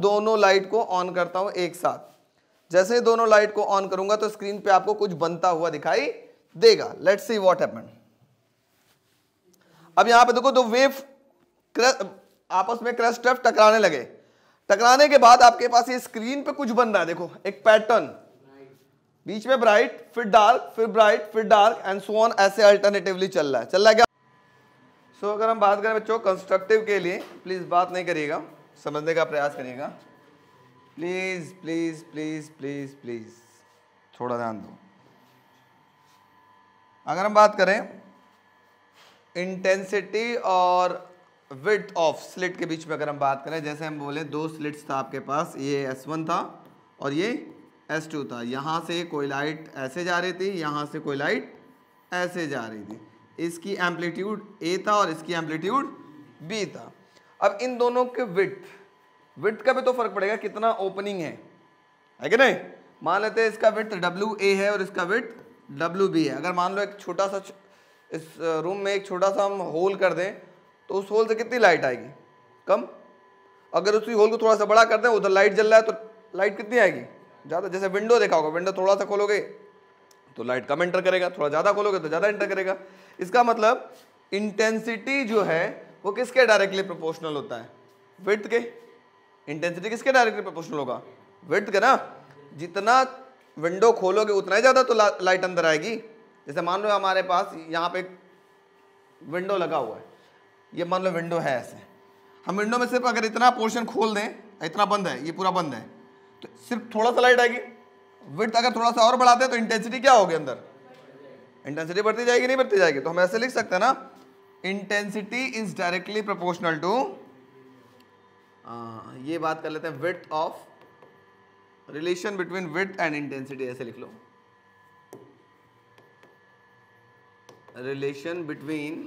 दोनों लाइट को ऑन करता हूं एक साथ जैसे ही दोनों लाइट को ऑन करूंगा तो स्क्रीन पे आपको कुछ बनता हुआ दिखाई देगा लेट सी वॉट हैपन अब यहां पे देखो दो वेव आपस में क्रस्ट ट्रफ टकराने लगे टकराने के बाद आपके पास ये स्क्रीन पे कुछ बन रहा है देखो एक पैटर्न बीच में ब्राइट फिर डार्क फिर ब्राइट फिर डार्क एंड सो ऑन ऐसे अल्टरनेटिवली चल रहा है चल रहा है क्या सो so, अगर हम बात करें बच्चों कंस्ट्रक्टिव के लिए प्लीज बात नहीं करिएगा समझने का प्रयास करिएगा please please please please please थोड़ा ध्यान दो अगर हम बात करें इंटेंसिटी और विथ ऑफ स्लिट के बीच में अगर हम बात करें जैसे हम बोले दो स्लिट्स था आपके पास ये S1 था और ये S2 था यहाँ से कोई लाइट ऐसे जा रही थी यहाँ से कोई लाइट ऐसे जा रही थी इसकी एम्पलीट्यूड ए था और इसकी एम्पलीट्यूड बी था अब इन दोनों के विथ विथ का भी तो फर्क पड़ेगा कितना ओपनिंग है है कि नहीं मान लेते हैं इसका विथ डब्ल्यू ए है और इसका विथ डब्ल्यू बी है अगर मान लो एक छोटा सा इस रूम में एक छोटा सा हम होल कर दें तो उस होल से कितनी लाइट आएगी कम अगर उसी होल को थोड़ा सा बड़ा कर दें उधर लाइट जल रहा है तो लाइट कितनी आएगी ज़्यादा जैसे विंडो देखा होगा विंडो थोड़ा सा खोलोगे तो लाइट कम एंटर करेगा थोड़ा ज़्यादा खोलोगे तो ज़्यादा एंटर करेगा इसका मतलब इंटेंसिटी जो है वो किसके डायरेक्टली प्रोपोर्शनल होता है विथ के इंटेंसिटी किसके डायरेक्टली प्रोपोर्शनल होगा विथ के ना जितना विंडो खोलोगे उतना ही ज़्यादा तो लाइट अंदर आएगी जैसे मान लो हमारे पास यहाँ पे विंडो लगा हुआ है ये मान लो विंडो है ऐसे हम विंडो में सिर्फ अगर इतना पोर्शन खोल दें इतना बंद है ये पूरा बंद है तो सिर्फ थोड़ा सा लाइट आएगी विथ अगर थोड़ा सा और बढ़ाते हैं तो इंटेंसिटी क्या होगी अंदर इंटेंसिटी बढ़ती जाएगी नहीं बढ़ती जाएगी तो हम ऐसे लिख सकते हैं ना intensity is directly proportional to ये बात कर लेते हैं width of relation between width and intensity ऐसे लिख लो relation between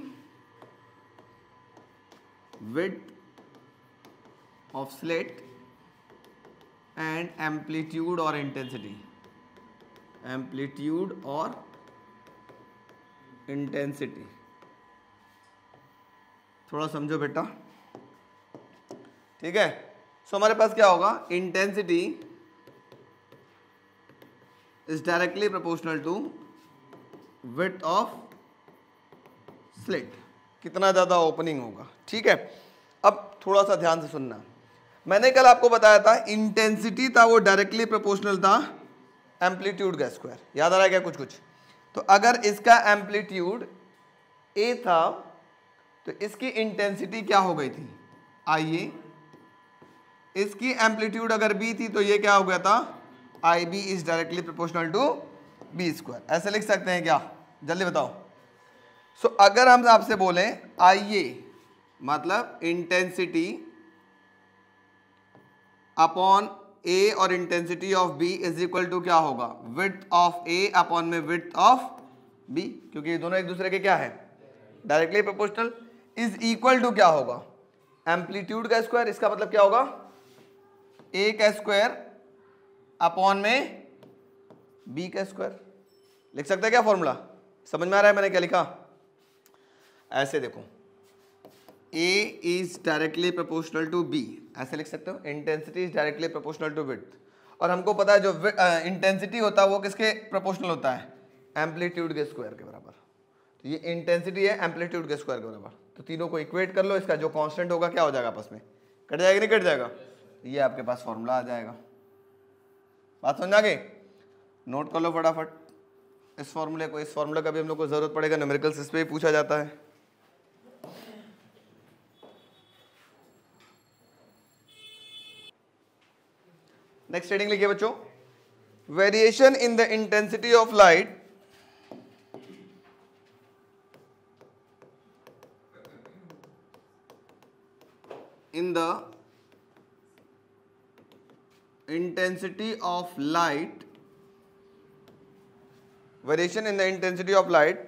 width of slit and amplitude और इंटेंसिटी एम्पलीट्यूड और इंटेंसिटी थोड़ा समझो बेटा ठीक है सो हमारे पास क्या होगा intensity is directly proportional to width of slit कितना ज़्यादा ओपनिंग होगा ठीक है अब थोड़ा सा ध्यान से सुनना मैंने कल आपको बताया था इंटेंसिटी था वो डायरेक्टली प्रोपोर्शनल था एम्पलीट्यूड का स्क्वायर याद आ रहा है क्या कुछ कुछ तो अगर इसका एम्पलीट्यूड ए था तो इसकी इंटेंसिटी क्या हो गई थी आइए इसकी एम्पलीट्यूड अगर बी थी तो ये क्या हो गया था I B is directly proportional to B square ऐसे लिख सकते हैं क्या जल्दी बताओ सो so, अगर हम आपसे बोलें आइए मतलब इंटेंसिटी अपॉन ए और intensity of B is equal to क्या होगा विथ ऑफ ए अपॉन में विथ ऑफ बी क्योंकि ये दोनों एक दूसरे के क्या है directly proportional is equal to क्या होगा एम्पलीट्यूड का स्क्वायर इसका मतलब क्या होगा ए का स्क्वायर अपॉन में बी का स्क्वायर लिख सकते हैं क्या फॉर्मूला समझ में आ रहा है मैंने क्या लिखा ऐसे देखो A is directly proportional to B ऐसे लिख सकते हो intensity is directly proportional to width और हमको पता है जो इंटेंसिटी होता है वो किसके प्रोपोर्शनल होता है एम्पलीट्यूड के स्क्वायर के बराबर तो ये इंटेंसिटी है एम्पलीट्यूड के स्क्वायर के बराबर तो तीनों को इक्वेट कर लो इसका जो कांस्टेंट होगा क्या हो जाएगा आपस में कट जाएगा नहीं कट जाएगा ये आपके पास फॉर्मूला आ जाएगा बात समझ आगे नोट कर लो फटाफट इस फॉर्मूले को इस फॉर्मूले का भी हम लोग को ज़रूरत पड़ेगा न्यूमेरिकल्स इस पर भी पूछा जाता है नेक्स्ट हेडिंग लिखिए बच्चों variation in the intensity of light in the intensity of light variation in the intensity of light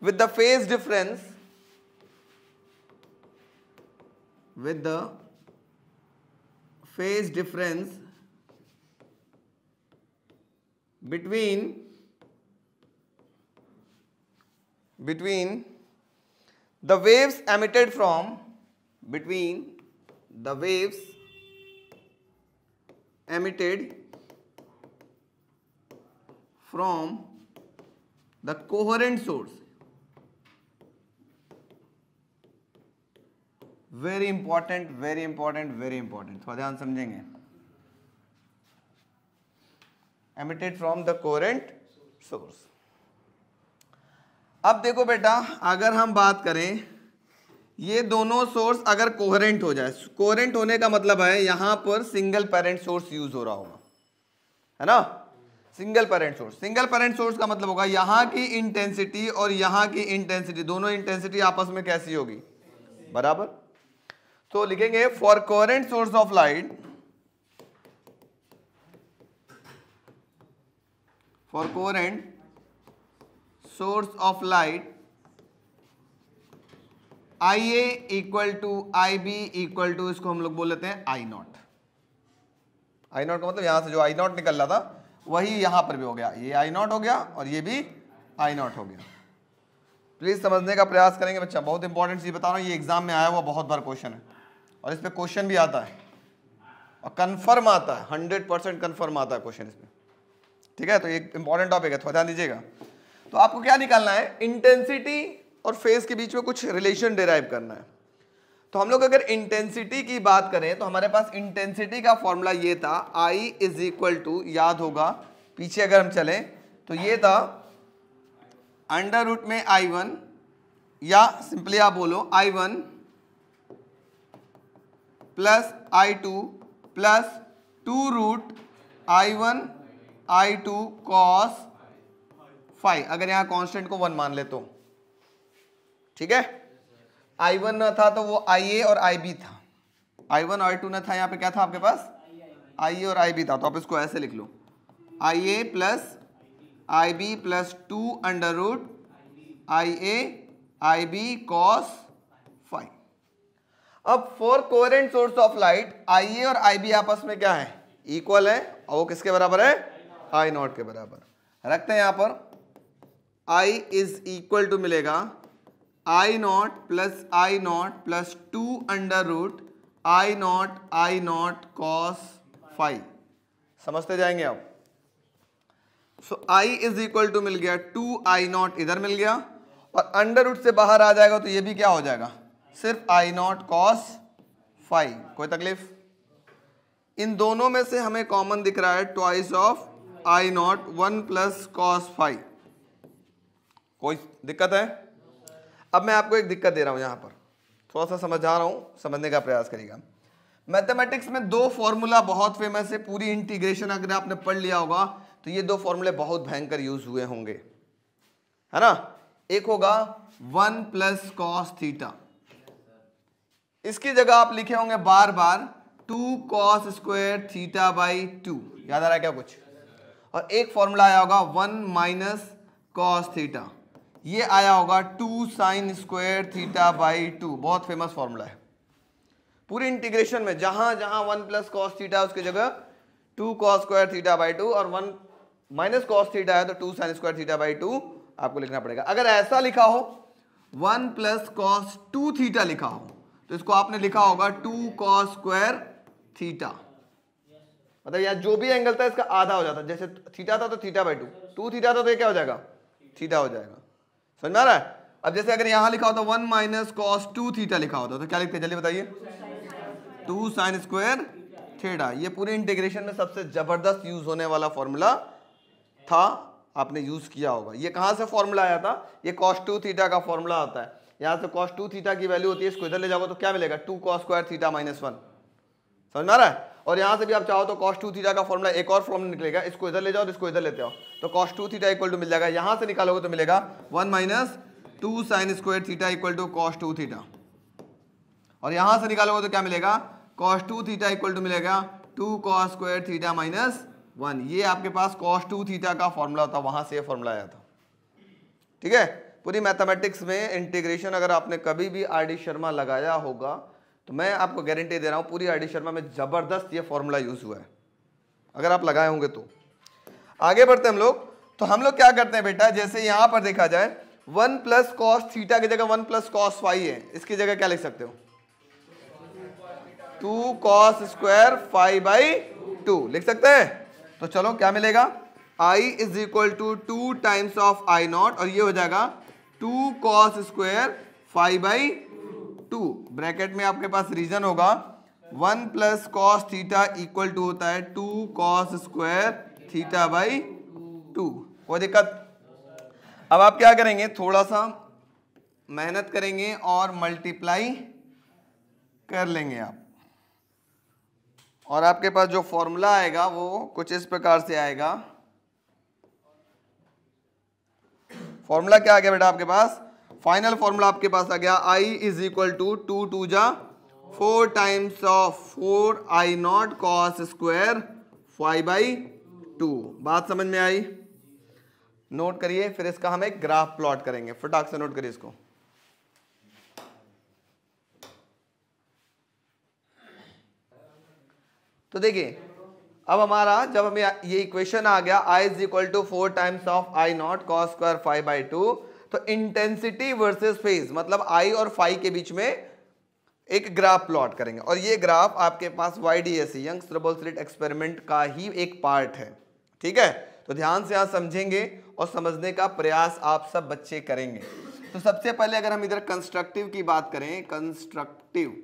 with the phase difference with the phase difference between between the waves emitted from between the waves emitted from the coherent source very important very important very important थोड़ा ध्यान समझेंगे emitted from the coherent source अब देखो बेटा अगर हम बात करें ये दोनों सोर्स अगर कोहरेंट हो जाए कोहरेंट होने का मतलब है यहां पर सिंगल पेरेंट सोर्स यूज हो रहा होगा है ना single parent source single parent source का मतलब होगा यहां की इंटेंसिटी और यहां की इंटेंसिटी दोनों इंटेंसिटी आपस में कैसी होगी बराबर तो लिखेंगे for coherent source of light for coherent source of light I A equal to I B equal to इसको हम लोग बोल लेते हैं आई नॉट आई नॉट का मतलब यहां से जो आई नॉट निकल रहा था वही यहां पर भी हो गया ये आई नॉट हो गया और ये भी आई नॉट हो गया प्लीज़ समझने का प्रयास करेंगे बच्चा बहुत इंपॉर्टेंट चीज़ बता रहा हूँ ये एग्ज़ाम में आया हुआ बहुत बार क्वेश्चन है और इस पर क्वेश्चन भी आता है और कन्फर्म आता है हंड्रेड परसेंट कन्फर्म आता है क्वेश्चन इसमें ठीक है तो एक इंपॉर्टेंट टॉपिक है थोड़ा ध्यान दीजिएगा तो आपको क्या निकालना है इंटेंसिटी और फेज के बीच में कुछ रिलेशन डिराइव करना है तो हम लोग अगर इंटेंसिटी की बात करें तो हमारे पास इंटेंसिटी का फॉर्मूला ये था आई इज इक्वल टू याद होगा पीछे अगर हम चलें तो ये था अंडर रूट में आई वन या सिंपली आप बोलो I one plus I two plus two root I one I two cos phi अगर यहां कांस्टेंट को वन मान लेते तो ठीक है आई वन न था तो वो आई ए और आई बी था आई वन आई टू न था यहाँ पे क्या था आपके पास आई ए और आई बी था तो आप इसको ऐसे लिख लो I A plus I B plus two under root I A I B cos phi अब for coherent source of light I A और आई बी आपस में क्या है इक्वल है और वो किसके बराबर है आई नॉट के बराबर रखते हैं यहां पर आई इज इक्वल टू मिलेगा I not plus I not plus two under root I not I not cos phi समझते जाएंगे आप so I is equal to मिल गया टू आई नॉट इधर मिल गया और अंडर रूट से बाहर आ जाएगा तो ये भी क्या हो जाएगा सिर्फ आई नॉट कॉस फाइव कोई तकलीफ इन दोनों में से हमें कॉमन दिख रहा है twice of I not one plus cos phi कोई दिक्कत है अब मैं आपको एक दिक्कत दे रहा हूँ यहाँ पर थोड़ा सा समझा रहा हूँ समझने का प्रयास करिएगा मैथमेटिक्स में दो फॉर्मूला बहुत फेमस है पूरी इंटीग्रेशन अगर आपने पढ़ लिया होगा तो ये दो फॉर्मूले बहुत भयंकर यूज हुए होंगे है ना एक होगा वन प्लस कॉस थीटा इसकी जगह आप लिखे होंगे बार बार two cos square theta by two याद आ रहा है क्या कुछ और एक फॉर्मूला आया होगा वन माइनस कॉस थीटा ये आया होगा two sine square theta by two बहुत फेमस फॉर्मूला है पूरे इंटीग्रेशन में जहां जहां वन प्लस कॉस थीटा उसकी जगह two cos square theta by two और वन माइनस कॉस थीटा है तो two sine square theta by two आपको लिखना पड़ेगा अगर ऐसा लिखा हो one plus cos two theta लिखा हो तो इसको आपने लिखा होगा टू कॉस स्क्वायर थीटा मतलब यहां जो भी एंगल था इसका आधा हो जाता जैसे थीटा था तो theta by two two theta था तो ये क्या हो जाएगा थीटा हो जाएगा समझ में आ रहा है अब जैसे अगर यहाँ लिखा होता तो one minus cos two theta लिखा होता तो क्या लिखते हैं जल्दी बताइए टू साइन स्क्वायर थीटा ये पूरे इंटीग्रेशन में सबसे ज़बरदस्त यूज़ होने वाला फॉर्मूला था आपने यूज़ किया होगा ये कहाँ से फॉर्मूला आया था ये कॉस टू थीटा का फॉर्मूला आता है यहाँ से कॉस टू थीटा की वैल्यू होती है इसको इधर ले जाओगे तो क्या मिलेगा two cos square theta minus one समझ में आ रहा है और यहां से भी आप चाहो तो कॉस्ट टू थीटा का फॉर्मुला एक और फॉर्मूला निकलेगा इसको इधर ले जाओ इसको इधर लेते हो तो cos two theta equal to मिल जाएगा यहां से निकालोगे तो मिलेगा one minus two sine square theta equal to cos two theta और यहां से निकालोगे तो क्या मिलेगा cos two theta equal to मिलेगा two cos square theta minus one ये आपके पास कॉस टू थीटा का फॉर्मूला था वहां से ये फॉर्मूला आया था ठीक है पूरी मैथमेटिक्स में इंटीग्रेशन अगर आपने कभी भी आर डी शर्मा लगाया होगा तो मैं आपको गारंटी दे रहा हूँ पूरी आर शर्मा में ज़बरदस्त ये फॉर्मूला यूज़ हुआ है अगर आप लगाए होंगे तो आगे बढ़ते हम लोग तो हम लोग क्या करते हैं बेटा जैसे यहां पर देखा जाए वन प्लस कॉस थीटा की जगह वन प्लस कॉस वाई है इसकी जगह क्या लिख सकते हो two cos square five by two लिख सकते हैं तो चलो क्या मिलेगा I is equal to two times of I not और ये हो जाएगा two cos square five by two bracket में आपके पास रीजन होगा one plus cos theta equal to होता है two cos square theta by two कोई दिक्कत अब आप क्या करेंगे थोड़ा सा मेहनत करेंगे और मल्टीप्लाई कर लेंगे आप और आपके पास जो फॉर्मूला आएगा वो कुछ इस प्रकार से आएगा फॉर्मूला क्या आ गया बेटा आपके पास फाइनल फॉर्मूला आपके पास आ गया I is equal to two two जा four times of four I not cos square five by two बात समझ में आई नोट करिए फिर इसका हम एक ग्राफ प्लॉट करेंगे फटाक से नोट करिए इसको तो देखिए अब हमारा जब हमें ये इक्वेशन आ गया I is equal to four times of I not cos square five by two तो इंटेंसिटी वर्सेस फेज मतलब आई और फाई के बीच में एक ग्राफ प्लॉट करेंगे और ये ग्राफ आपके पास Y D S Young slit experiment का ही एक पार्ट है ठीक है तो ध्यान से आप समझेंगे और समझने का प्रयास आप सब बच्चे करेंगे तो सबसे पहले अगर हम इधर कंस्ट्रक्टिव की बात करें कंस्ट्रक्टिव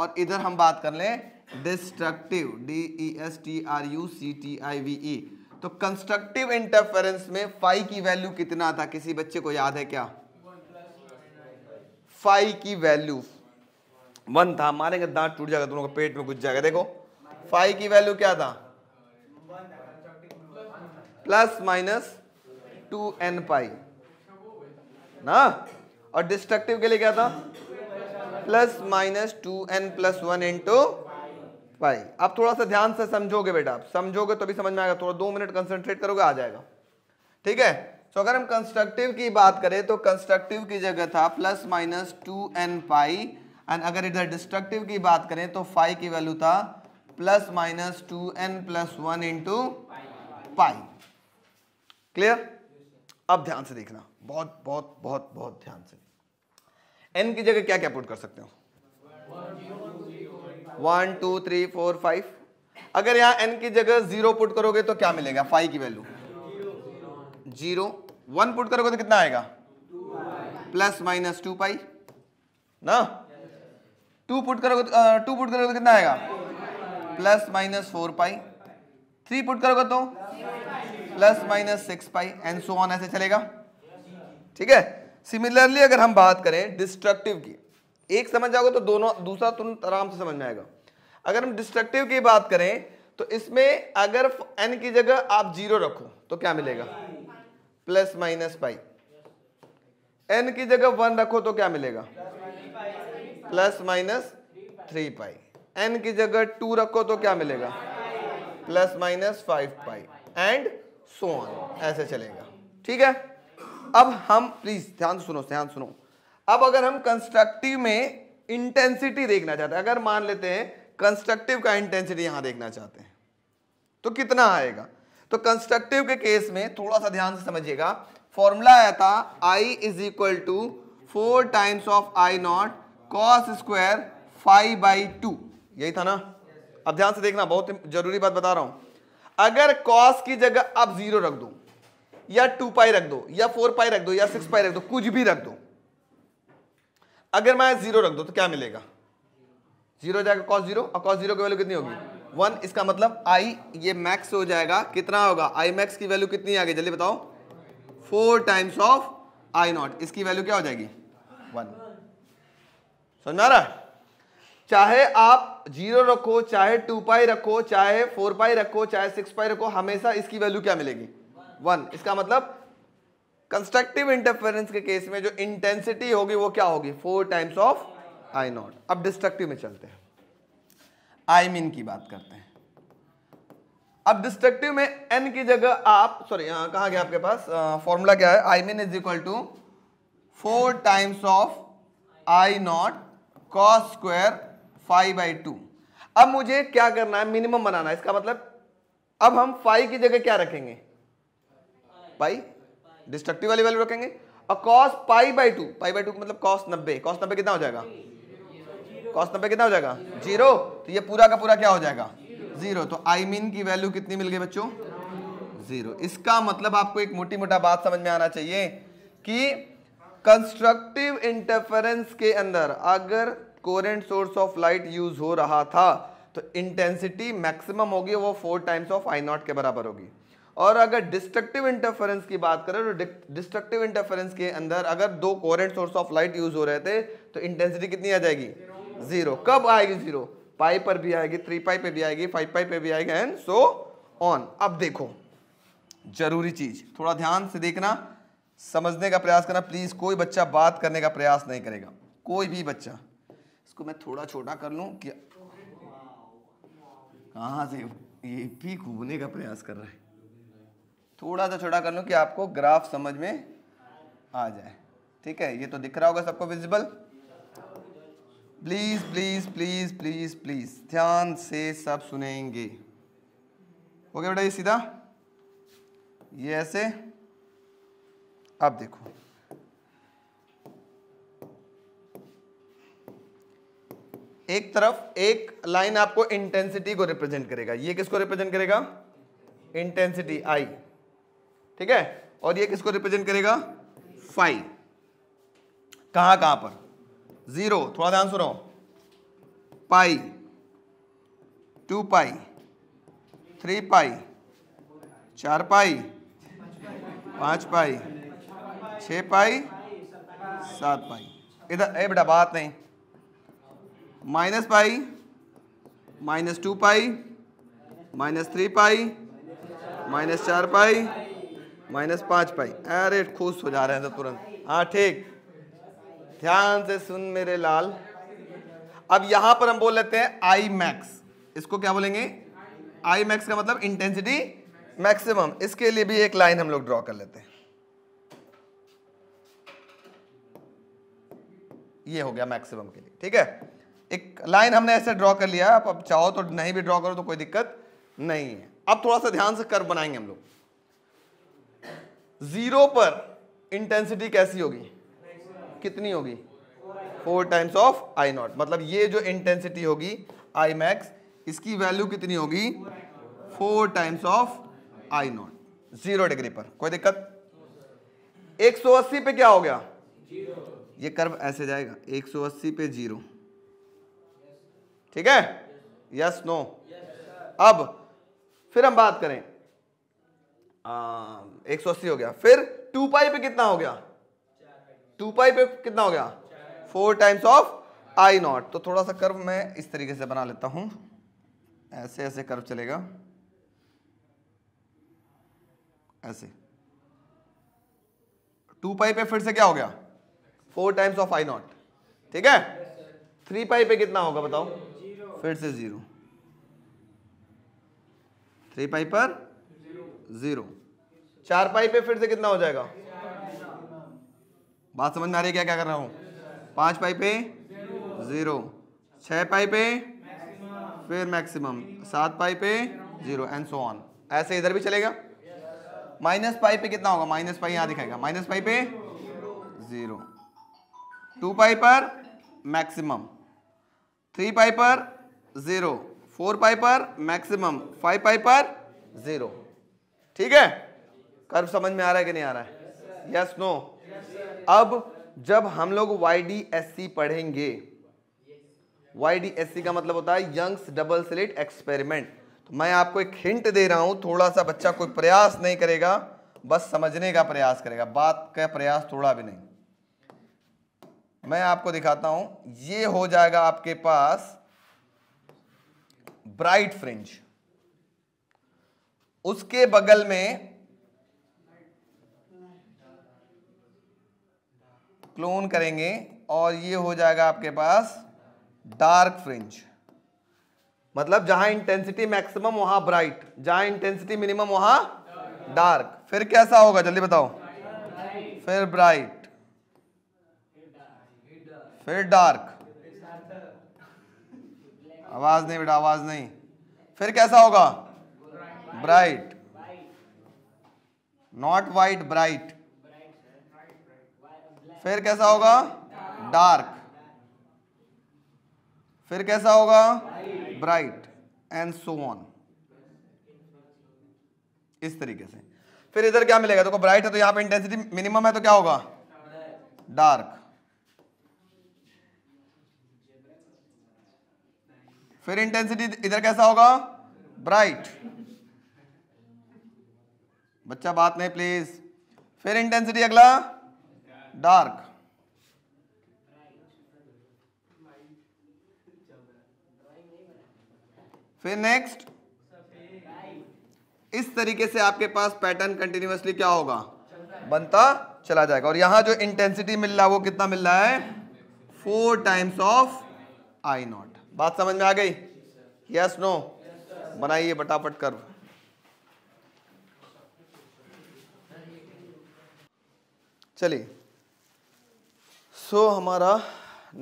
और इधर हम बात कर लें destructive D E S T R U C T I V E तो कंस्ट्रक्टिव इंटरफेरेंस में फाइव की वैल्यू कितना था किसी बच्चे को याद है क्या फाइव की वैल्यू वन था मारेंगे दांत टूट जाएगा दोनों का पेट में घुस जाएगा देखो फाइव की वैल्यू क्या था plus minus two N pi ना और डिस्ट्रक्टिव के लिए क्या था plus minus two N plus one into भाई अब थोड़ा सा ध्यान से समझोगे बेटा आप समझोगे तो भी समझ में आएगा थोड़ा दो मिनट कंसंट्रेट करोगे आ जाएगा ठीक है तो अगर हम कंस्ट्रक्टिव की बात करें तो कंस्ट्रक्टिव की जगह था plus minus two N pi and अगर इधर डिस्ट्रक्टिव की बात करें तो फाइव की वैल्यू था plus minus two N plus one into pi clear अब ध्यान से देखना बहुत बहुत बहुत बहुत ध्यान से एन की जगह क्या क्या पुट कर सकते हो one two three four five अगर यहाँ एन की जगह जीरो पुट करोगे तो क्या मिलेगा फाइव की वैल्यू जीरो वन पुट करोगे तो कितना आएगा प्लस माइनस टू पाई ना टू पुट करोगे टू तो, पुट करोगे तो कितना आएगा plus minus four pi three put करोगे तो plus minus six pi n so on ऐसे चलेगा ठीक है सिमिलरली अगर हम बात करें डिस्ट्रक्टिव की एक समझ जाओगे तो दोनों दूसरा तुरंत आराम से समझ में आएगा अगर हम डिस्ट्रक्टिव की बात करें तो इसमें अगर एन की जगह आप जीरो रखो तो क्या मिलेगा प्लस माइनस पाई एन की जगह वन रखो तो क्या मिलेगा plus minus three pi n की जगह टू रखो तो क्या मिलेगा plus minus five pi and so on ऐसे चलेगा ठीक है अब हम प्लीज ध्यान सुनो ध्यान सुनो अब अगर हम कंस्ट्रक्टिव में इंटेंसिटी देखना चाहते हैं अगर मान लेते हैं कंस्ट्रक्टिव का इंटेंसिटी यहां देखना चाहते हैं तो कितना आएगा तो कंस्ट्रक्टिव के केस में थोड़ा सा ध्यान से समझिएगा फॉर्मूला आया था I is equal to four times of I not cos square five by two यही था ना अब ध्यान से देखना बहुत जरूरी बात बता रहा हूं अगर कॉस की जगह आप जीरो रख दो या टू पाई रख दो या फोर पाई रख दो या सिक्स पाई रख दो कुछ भी रख दो अगर मैं जीरो रख दो तो क्या मिलेगा जीरो जाएगा कॉस जीरो और कॉस जीरो की वैल्यू कितनी होगी वन इसका मतलब आई ये मैक्स हो जाएगा कितना होगा आई मैक्स की वैल्यू कितनी आ गई जल्दी बताओ four times of I nought इसकी वैल्यू क्या हो जाएगी वन समझ आ रहा चाहे आप जीरो रखो चाहे टू पाई रखो चाहे फोर पाई रखो चाहे सिक्स पाई रखो हमेशा इसकी वैल्यू क्या मिलेगी वन इसका मतलब कंस्ट्रक्टिव इंटरफेरेंस के केस में जो इंटेंसिटी होगी वो क्या होगी four times of I nought अब डिस्ट्रक्टिव में चलते हैं आई मीन की बात करते हैं अब डिस्ट्रक्टिव में एन की जगह आप सॉरी कहा गया आपके पास फॉर्मूला क्या है I mean is equal to four times of I not cos square five by two अब मुझे क्या करना है मिनिमम बनाना है इसका मतलब अब हम फाइव की जगह क्या रखेंगे पाई डिस्ट्रक्टिव वाली वैल्यू रखेंगे और cos pi by two pi by two मतलब कॉस नब्बे कॉस नब्बे कितना हो जाएगा कॉस नब्बे कितना हो जाएगा जीरो तो ये पूरा का पूरा क्या हो जाएगा जीरो तो आई मीन की वैल्यू कितनी मिल गई बच्चों जीरो इसका मतलब आपको एक मोटी मोटा बात समझ में आना चाहिए कि कंस्ट्रक्टिव इंटरफेरेंस के अंदर अगर coherent source of light use हो रहा था तो इंटेंसिटी मैक्सिमम होगी वो four times of I nought के बराबर होगी और अगर डिस्ट्रक्टिव इंटरफेरेंस की बात करें तो डिस्ट्रक्टिव इंटरफेरेंस के अंदर अगर दो coherent source of light use हो रहे थे तो इंटेंसिटी कितनी आ जाएगी जीरो कब आएगी जीरो पाई पर भी आएगी थ्री पाई पे भी आएगी फाइव पाई पे भी आएगी एंड सो ऑन अब देखो जरूरी चीज थोड़ा ध्यान से देखना समझने का प्रयास करना प्लीज कोई बच्चा बात करने का प्रयास नहीं करेगा कोई भी बच्चा इसको मैं थोड़ा छोटा कर लूं क्या कहा से ये भी घूमने का प्रयास कर रहा है थोड़ा सा छोटा कर लूँ कि आपको ग्राफ समझ में आ जाए ठीक है ये तो दिख रहा होगा सबको visible please please please please please ध्यान से सब सुनेंगे ओके बेटा ये सीधा ये ऐसे अब देखो एक तरफ एक लाइन आपको इंटेंसिटी को रिप्रेजेंट करेगा ये किसको रिप्रेजेंट करेगा इंटेंसिटी आई ठीक है और ये किसको रिप्रेजेंट करेगा फाइव कहाँ कहां पर जीरो थोड़ा ध्यान सुनो पाई टू पाई थ्री पाई चार पाई पांच पाई छ पाई सात पाई इधर ए बेटा बात नहीं minus pi minus two pi minus three pi minus चार पाई माइनस पाँच पाई अरे खुश हो जा रहे हैं तो तुरंत हाँ ठीक ध्यान से सुन मेरे लाल अब यहां पर हम बोल लेते हैं आई मैक्स इसको क्या बोलेंगे आई मैक्स का मतलब इंटेंसिटी मैक्सिमम इसके लिए भी एक लाइन हम लोग ड्रॉ कर लेते हैं ये हो गया मैक्सिमम के लिए ठीक है एक लाइन हमने ऐसे ड्रॉ कर लिया आप अब चाहो तो नहीं भी ड्रॉ करो तो कोई दिक्कत नहीं है अब थोड़ा सा ध्यान से कर्व बनाएंगे हम लोग जीरो पर इंटेंसिटी कैसी होगी कितनी होगी four times of I nought मतलब ये जो इंटेंसिटी होगी आई मैक्स इसकी वैल्यू कितनी होगी four times of I nought zero degree पर कोई दिक्कत 180 पे क्या हो गया ये कर्व ऐसे जाएगा 180 पे जीरो ठीक है यस नो अब फिर हम बात करें एक सौ अस्सी हो गया फिर टू पाई पे कितना हो गया टू पाई पे कितना हो गया four times of I nought तो थोड़ा सा कर्व मैं इस तरीके से बना लेता हूं ऐसे ऐसे कर्व चलेगा ऐसे टू पाई पे फिर से क्या हो गया four times of I nought ठीक है थ्री पाई पे कितना होगा बताओ फिर से जीरो थ्री पाई पर ज़ीरो चार पाई पे फिर से कितना हो जाएगा बात समझ में आ रही है क्या क्या कर रहा हूँ पाँच पाई पे ज़ीरो छः पाई पे फिर मैक्सिमम सात पाई पे ज़ीरो एंड सो ऑन ऐसे इधर भी चलेगा माइनस पाई पे कितना होगा माइनस पाई यहाँ दिखाएगा माइनस पाई पे ज़ीरो टू पाई पर मैक्सिमम थ्री पाई पर ज़ीरो फोर पाई पर मैक्सिमम फाइव पाई पर ज़ीरो ठीक है कर्व समझ में आ रहा है कि नहीं आ रहा है यस नो अब जब हम लोग वाई डी एस सी पढ़ेंगे वाई डी एस सी का मतलब होता है यंग्स डबल स्लिट एक्सपेरिमेंट तो मैं आपको एक हिंट दे रहा हूं थोड़ा सा बच्चा कोई प्रयास नहीं करेगा बस समझने का प्रयास करेगा बात का प्रयास थोड़ा भी नहीं मैं आपको दिखाता हूं ये हो जाएगा आपके पास ब्राइट फ्रिंज उसके बगल में क्लोन करेंगे और ये हो जाएगा आपके पास डार्क फ्रिंज मतलब जहां इंटेंसिटी मैक्सिमम वहां ब्राइट जहां इंटेंसिटी मिनिमम वहां डार्क फिर कैसा होगा जल्दी बताओ फिर ब्राइट फिर डार्क आवाज नहीं बेटा आवाज नहीं फिर कैसा होगा ब्राइट नॉट वाइट ब्राइट फिर कैसा होगा डार्क फिर कैसा होगा ब्राइट एंड सो ऑन इस तरीके से फिर इधर क्या मिलेगा देखो तो ब्राइट है तो यहां पे इंटेंसिटी मिनिमम है तो क्या होगा डार्क फिर इंटेंसिटी इधर कैसा होगा ब्राइट बच्चा बात नहीं प्लीज फिर इंटेंसिटी अगला डार्क फिर नेक्स्ट इस तरीके से आपके पास पैटर्न कंटिन्यूसली क्या होगा बनता चला जाएगा और यहां जो इंटेंसिटी मिल रहा है वो कितना मिल रहा है four times of I nought बात समझ में आ गई यस नो बनाइए फटाफट कर्व चलिए सो so, हमारा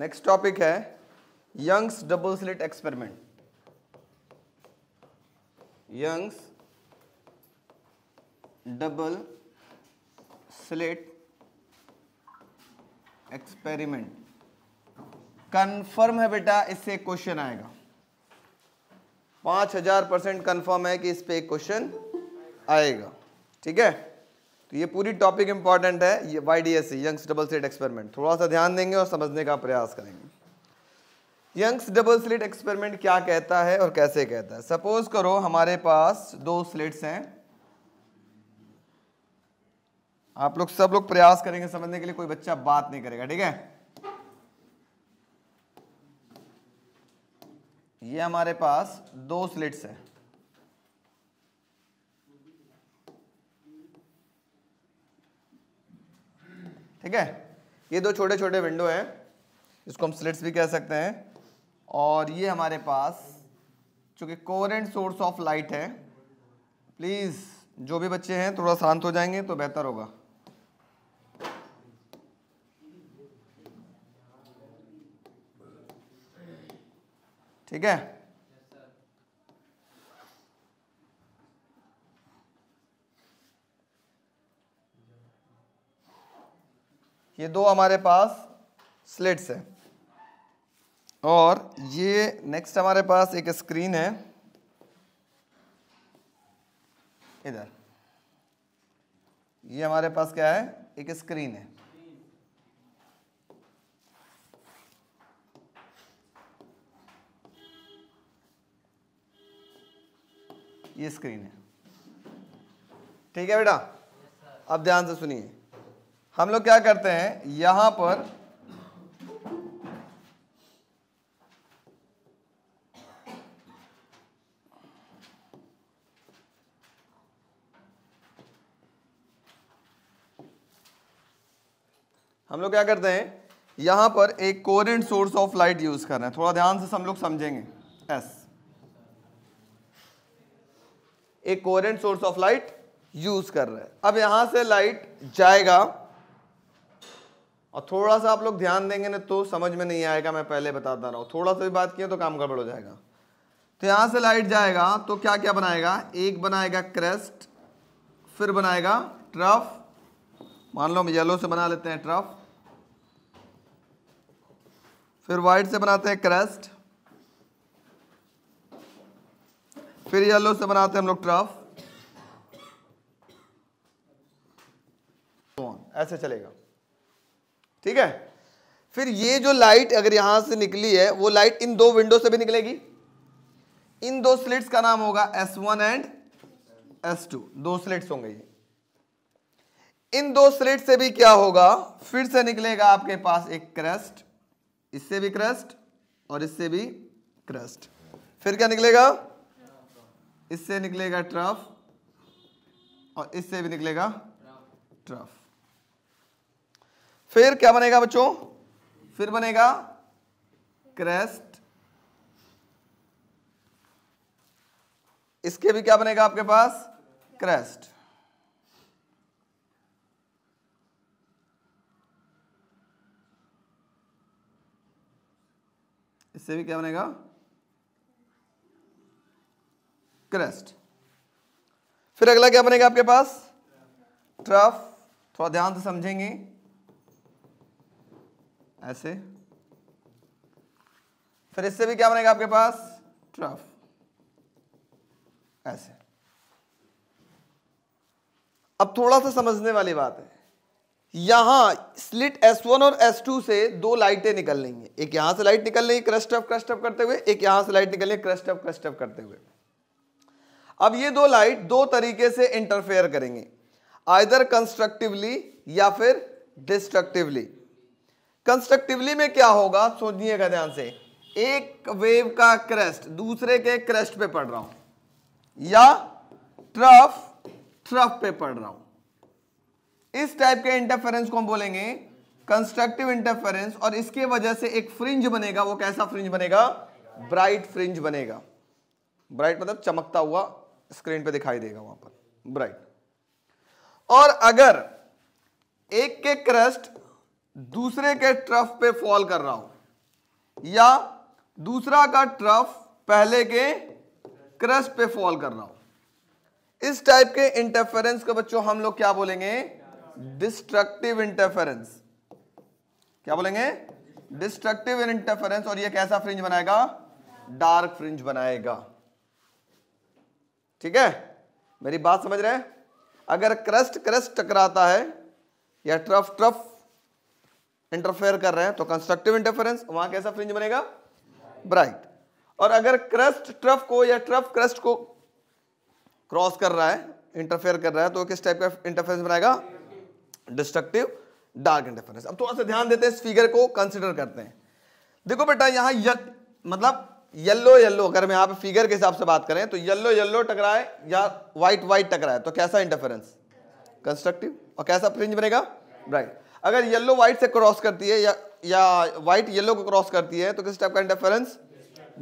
नेक्स्ट टॉपिक है Young's double slit experiment Young's double slit experiment confirm है बेटा इससे एक क्वेश्चन आएगा पांच हजार परसेंट कन्फर्म है कि इस पर एक क्वेश्चन आएगा ठीक है तो ये पूरी टॉपिक इंपॉर्टेंट है ये Y D S C Young's double slit experiment थोड़ा सा ध्यान देंगे और समझने का प्रयास करेंगे यंग्स डबल स्लिट एक्सपेरिमेंट क्या कहता है और कैसे कहता है सपोज करो हमारे पास दो स्लिट्स हैं आप लोग सब लोग प्रयास करेंगे समझने के लिए कोई बच्चा बात नहीं करेगा ठीक है ये हमारे पास दो स्लिट्स हैं ठीक है ये दो छोटे छोटे विंडो हैं इसको हम स्लिट्स भी कह सकते हैं और ये हमारे पास चूँकि कोरेंट सोर्स ऑफ लाइट है प्लीज़ जो भी बच्चे हैं थोड़ा शांत हो जाएंगे तो बेहतर होगा ठीक है ये दो हमारे पास स्लेट्स है और ये नेक्स्ट हमारे पास एक स्क्रीन है इधर ये हमारे पास क्या है एक स्क्रीन है ये स्क्रीन है ठीक है बेटा अब ध्यान से सुनिए हम लोग क्या करते हैं यहां पर हम लोग क्या करते हैं यहां पर एक coherent source of light use कर रहे हैं थोड़ा ध्यान से हम लोग समझेंगे एस एक coherent source of light use कर रहे हैं अब यहां से लाइट जाएगा और थोड़ा सा आप लोग ध्यान देंगे ना तो समझ में नहीं आएगा मैं पहले बताता रहा हूँ थोड़ा सा भी बात किया तो काम गड़बड़ हो जाएगा तो यहाँ से लाइट जाएगा तो क्या क्या बनाएगा एक बनाएगा क्रेस्ट फिर बनाएगा ट्रफ मान लो हम येलो से बना लेते हैं ट्रफ फिर वाइट से बनाते हैं क्रेस्ट फिर येलो से बनाते हैं हम लोग ट्रफ ऐसे चलेगा ठीक है फिर ये जो लाइट अगर यहां से निकली है वो लाइट इन दो विंडो से भी निकलेगी इन दो स्लिट्स का नाम होगा S1 एंड S2 दो स्लिट्स होंगे ये इन दो स्लिट से भी क्या होगा फिर से निकलेगा आपके पास एक क्रस्ट इससे भी क्रस्ट और इससे भी क्रस्ट फिर क्या निकलेगा इससे निकलेगा ट्रफ और इससे भी निकलेगा ट्रफ फिर क्या बनेगा बच्चों फिर बनेगा क्रेस्ट इसके भी क्या बनेगा आपके पास क्रेस्ट इससे भी क्या बनेगा क्रेस्ट फिर अगला क्या बनेगा आपके पास ट्रफ थोड़ा ध्यान से समझेंगे ऐसे फिर इससे भी क्या बनेगा आपके पास ट्रफ ऐसे अब थोड़ा सा समझने वाली बात है यहां स्लिट S1 और S2 से दो लाइटें निकल रही हैं एक यहां से लाइट निकल रही है क्रस्ट ऑफ क्रस्ट ऑफ करते हुए एक यहां से लाइट निकल रही है क्रस्ट ऑफ क्रस्ट ऑफ करते हुए अब ये दो लाइट दो तरीके से इंटरफेयर करेंगे आइदर कंस्ट्रक्टिवली या फिर डिस्ट्रक्टिवली कंस्ट्रक्टिवली में क्या होगा सोचिएगा ध्यान से एक वेव का क्रेस्ट दूसरे के क्रेस्ट पे पढ़ रहा हूं या ट्रफ ट्रफ पे पढ़ रहा हूं इस टाइप के इंटरफेरेंस को हम बोलेंगे कंस्ट्रक्टिव इंटरफेरेंस और इसके वजह से एक फ्रिंज बनेगा वो कैसा फ्रिंज बनेगा ब्राइट फ्रिंज बनेगा ब्राइट मतलब चमकता हुआ स्क्रीन पे दिखाई देगा वहां पर ब्राइट और अगर एक के क्रस्ट दूसरे के ट्रफ पे फॉल कर रहा हूं या दूसरा का ट्रफ पहले के क्रस पे फॉल कर रहा हूं इस टाइप के इंटरफेरेंस को बच्चों हम लोग क्या बोलेंगे डिस्ट्रक्टिव इंटरफेरेंस क्या बोलेंगे डिस्ट्रक्टिव इंटरफेरेंस और ये कैसा फ्रिंज बनाएगा डार्क फ्रिंज बनाएगा ठीक है मेरी बात समझ रहे हैं अगर क्रस्ट क्रस्ट टकराता है या ट्रफ ट्रफ इंटरफेयर कर रहे हैं तो कंस्ट्रक्टिव इंटरफेरेंस वहां कैसा फ्रिंज बनेगा ब्राइट और अगर क्रस्ट ट्रफ को या ट्रफ क्रस्ट को क्रॉस कर रहा है इंटरफेयर कर रहा है तो किस टाइप का इंटरफेरेंस बनाएगा डिस्ट्रक्टिव डार्क इंटरफेरेंस अब थोड़ा सा ध्यान देते हैं इस फिगर को कंसिडर करते हैं देखो बेटा यहाँ यक, मतलब येल्लो येल्लो अगर मैं यहां पे फिगर के हिसाब से बात करें तो येल्लो येल्लो टकराए या व्हाइट व्हाइट टकराए तो कैसा इंटरफेरेंस कंस्ट्रक्टिव और कैसा फ्रिंज बनेगा ब्राइट अगर येलो व्हाइट से क्रॉस करती है या या येलो को क्रॉस करती है तो किस टाइप का इंटरफेरेंस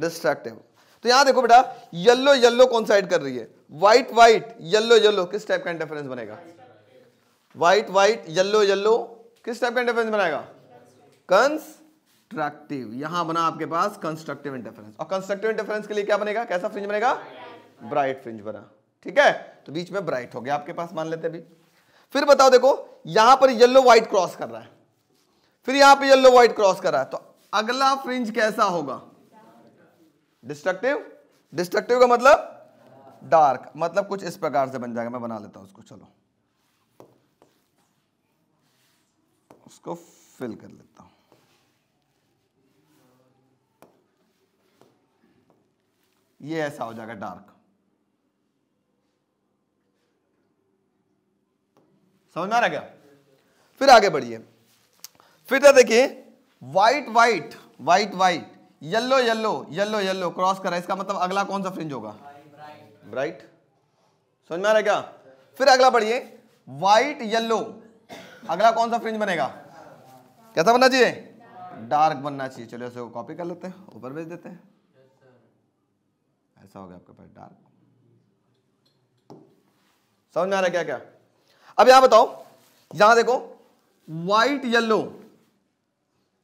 डिस्ट्रैक्टिव तो यहां देखो बेटा येलो येलो कौन साइड कर रही है व्हाइट व्हाइट येलो येलो किस टाइप का इंटरफेरेंस बनेगा व्हाइट व्हाइट येलो येलो किस टाइप का इंटरफेरेंस बनाएगा कंस्ट्रक्टिव यहां बना आपके पास कंस्ट्रक्टिव इंटरफेरेंस और कंस्ट्रक्टिव इंटरफेरेंस के लिए क्या बनेगा कैसा फ्रिंज बनेगा ब्राइट फ्रिंज बना ठीक है तो बीच में ब्राइट हो गया आपके पास मान लेते अभी फिर बताओ देखो यहां पर येलो व्हाइट क्रॉस कर रहा है फिर यहां पर येलो व्हाइट क्रॉस कर रहा है तो अगला फ्रिंज कैसा होगा डिस्ट्रक्टिव डिस्ट्रक्टिव का मतलब डार्क मतलब कुछ इस प्रकार से बन जाएगा मैं बना लेता हूं उसको चलो उसको फिल कर लेता हूं ये ऐसा हो जाएगा डार्क समझ में आ रहा क्या फिर आगे बढ़िए फिर तो देखिए white white white white yellow yellow yellow yellow cross करा इसका मतलब अगला कौन सा फ्रिंज होगा ब्राइट समझ में आ रहा है क्या फिर अगला बढ़िए व्हाइट येलो अगला कौन सा फ्रिंज बनेगा कैसा बनना चाहिए डार्क बनना चाहिए चलो ऐसे कॉपी कर लेते हैं ऊपर भेज देते हैं ऐसा हो गया आपके पास डार्क समझ में आ रहा है क्या क्या अब यहां बताओ यहां देखो व्हाइट येलो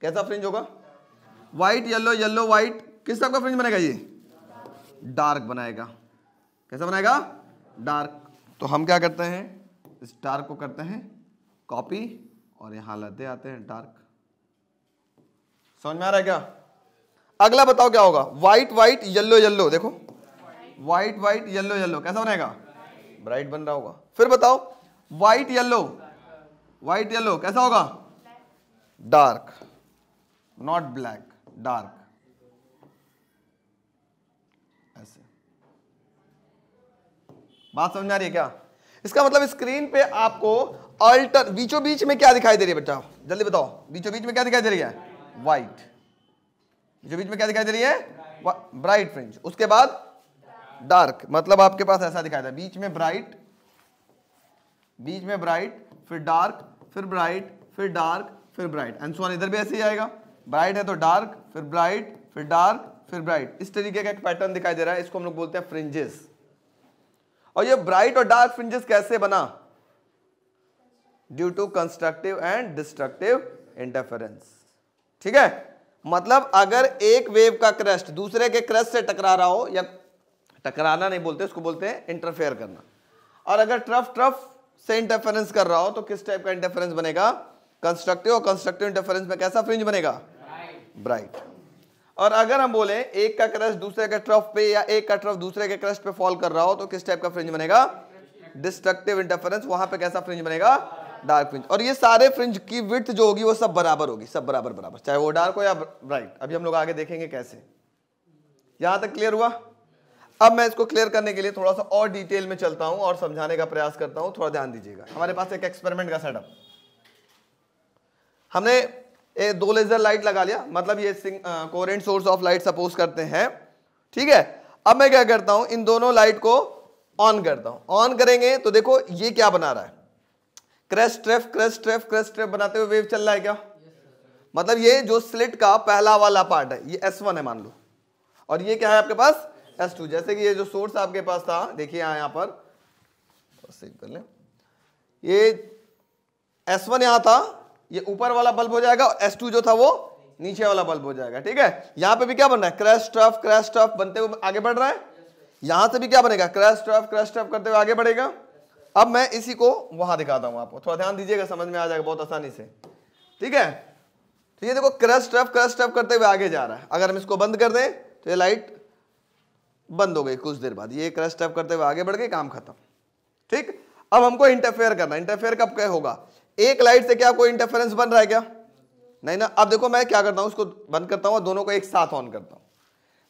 कैसा फ्रिंज होगा व्हाइट येलो येलो व्हाइट किस टाइप का फ्रिंज बनेगा ये डार्क बनाएगा कैसा बनाएगा डार्क तो हम क्या करते हैं इस डार्क को करते हैं कॉपी और यहां लेते आते हैं डार्क समझ में आ रहा है क्या अगला बताओ क्या होगा व्हाइट व्हाइट येलो येलो देखो व्हाइट व्हाइट येलो येलो कैसा बनेगा ब्राइट बन रहा होगा फिर बताओ वाइट येलो वाइट येलो कैसा होगा डार्क नॉट ब्लैक डार्क ऐसे बात समझ आ रही है क्या इसका मतलब स्क्रीन पे आपको अल्टर बीचों बीच में क्या दिखाई दे रही है बेटा जल्दी बताओ बीचों बीच में क्या दिखाई दे रही है व्हाइट बीचों बीच में क्या दिखाई दे रही है ब्राइट फ्रिंज उसके बाद डार्क मतलब आपके पास ऐसा दिखाई दे बीच में ब्राइट बीच में ब्राइट फिर डार्क फिर ब्राइट फिर डार्क फिर ब्राइट एंड सोन इधर भी ऐसे ही आएगा ब्राइट है तो डार्क फिर ब्राइट फिर डार्क फिर ब्राइट इस तरीके का एक पैटर्न दिखाई दे रहा है इसको हम लोग बोलते हैं फ्रिंजेस और ये ब्राइट और डार्क फ्रिंजेस कैसे बना due to constructive and destructive interference ठीक है मतलब अगर एक वेव का क्रस्ट दूसरे के क्रस्ट से टकरा रहा हो या टकराना नहीं बोलते उसको बोलते हैं इंटरफेयर करना और अगर ट्रफ ट्रफ से इंटरफेरेंस कर रहा हो तो किस टाइप का इंटरफेरेंस बनेगा कंस्ट्रक्टिव और कंस्ट्रक्टिव इंटरफेरेंस में कैसा फ्रिंज बनेगा ब्राइट और अगर हम बोले एक का क्रस्ट दूसरे के ट्रफ पे या एक का ट्रफ दूसरे के क्रस्ट पे फॉल कर रहा हो तो किस टाइप का फ्रिंज बनेगा डिस्ट्रक्टिव इंटरफेरेंस वहां पे कैसा फ्रिंज बनेगा डार्क फ्रिंज और ये सारे फ्रिंज की विथ जो होगी वो सब बराबर होगी सब बराबर बराबर चाहे वो डार्क हो या ब्राइट अभी हम लोग आगे देखेंगे कैसे यहां तक क्लियर हुआ अब मैं इसको क्लियर करने के लिए थोड़ा सा और डिटेल में चलता हूं और समझाने का प्रयास करता हूं थोड़ा ध्यान दीजिएगा हमारे पास एक एक्सपेरिमेंट का सेटअप हमने ए, दो लेजर लाइट लगा लिया मतलब ये coherent source of light suppose करते हैं ठीक है अब मैं क्या करता हूं इन दोनों लाइट को ऑन करता हूं ऑन करेंगे तो देखो ये क्या बना रहा है crest trough crest trough crest trough बनाते हुए वेव चल रहा है क्या मतलब ये जो स्लिट का पहला वाला पार्ट है ये S1 है मान लो और ये क्या है आपके पास एस टू जैसे कि ये जो सोर्स आपके पास था देखिए यहाँ यहाँ पर सेव कर ये एस वन यहाँ था ये ऊपर वाला बल्ब हो जाएगा और एस टू जो था वो नीचे वाला बल्ब हो जाएगा ठीक है यहाँ पे भी क्या बन रहा है क्रैश ट्रफ क्रैश ट्रफ बनते हुए आगे बढ़ रहा है यहाँ से भी क्या बनेगा क्रैश ट्रफ क्रैश ट्रफ करते हुए आगे बढ़ेगा अब मैं इसी को वहां दिखाता हूँ आपको थोड़ा ध्यान दीजिएगा समझ में आ जाएगा बहुत आसानी से ठीक है तो ये देखो क्रश ट्रफ क्रश ट्रफ करते हुए आगे जा रहा है अगर हम इसको बंद कर दें तो ये लाइट बंद हो गई कुछ देर बाद ये क्रश टैप करते हुए आगे बढ़ गए काम खत्म ठीक अब हमको इंटरफेयर करना इंटरफेयर कब क्या होगा एक लाइट से क्या कोई इंटरफेरेंस बन रहा है क्या नहीं ना अब देखो मैं क्या करता हूँ उसको बंद करता हूँ दोनों को एक साथ ऑन करता हूँ